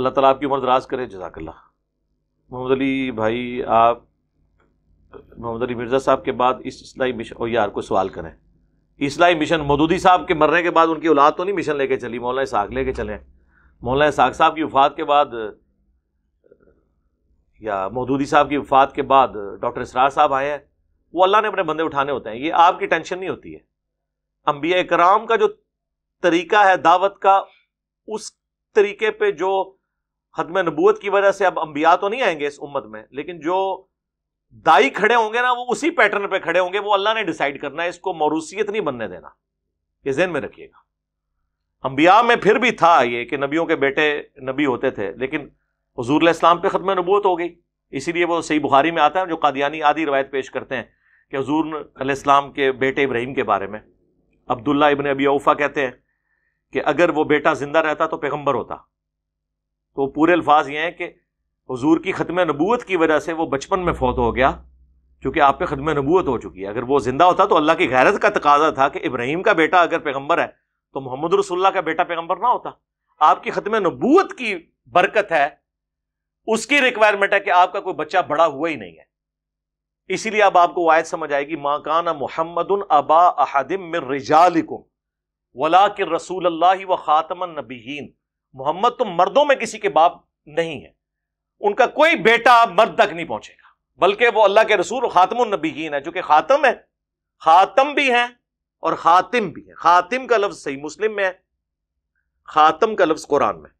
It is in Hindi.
अल्लाह ताला आपकी उम्र दराज करे जजाकल्ला मोहम्मद अली भाई आप मोहम्मद अली मिर्ज़ा साहब के बाद इस इसलाई मिशन और यार को सवाल करें इसलाई मिशन मदूदी साहब के मरने के बाद उनकी औलाद तो नहीं मिशन लेके चली मौलाना साग लेके चले मौलान साग साहब की वफात के बाद या मौदूदी साहब की वफात के बाद डॉक्टर इसरार साहब आए हैं वो अल्लाह ने अपने बंदे उठाने होते हैं ये आपकी टेंशन नहीं होती है अम्बिया कराम का जो तरीका है दावत का उस तरीके पे जो खत्म नबूत की वजह से अब अंबिया तो नहीं आएंगे इस उम्मत में लेकिन जो दाई खड़े होंगे ना वो उसी पैटर्न पे खड़े होंगे वो अल्लाह ने डिसाइड करना है इसको मौरूसीत नहीं बनने देना ये जहन में रखिएगा अंबिया में फिर भी था ये कि नबियों के बेटे नबी होते थे लेकिन हजूर इस्लाम पर खत्म नबूत हो गई इसीलिए वो सही बुखारी में आता है जो कादियानी आदि रवायत पेश करते हैं कि हजूर अल्लाम के बेटे इब्राहिम के बारे में अब्दुल्ला इबन अबी औफा कहते हैं कि अगर वो बेटा जिंदा रहता तो पैगम्बर होता तो पूरे अल्फाज ये हैं कि हजूर की ख़त्म नबूत की वजह से वो बचपन में फौत हो गया चूँकि आप पे ख़त्म नबूत हो चुकी है अगर वो ज़िंदा होता तो अल्लाह की गैरत का तकाजा था कि इब्राहिम का बेटा अगर पैगम्बर है तो मोहम्मद रसुल्ला का बेटा पैगम्बर ना होता आपकी ख़त्म नबूत की बरकत है उसकी रिक्वायरमेंट है कि आपका कोई बच्चा बड़ा हुआ ही नहीं है इसीलिए अब आपको वायद समझ आएगी माँ काना मोहम्मद अबा अहदिम रिजालिकुम वला के रसूल व ख़ातमन नबीन मोहम्मद तो मर्दों में किसी के बाप नहीं है उनका कोई बेटा मर्द तक नहीं पहुंचेगा बल्कि वो अल्लाह के रसूल खातम नबीन है जो कि खातम है खातम भी है और खातिम भी है खातिम का लफ्ज सही मुस्लिम में है खातम का लफ्ज कुरान में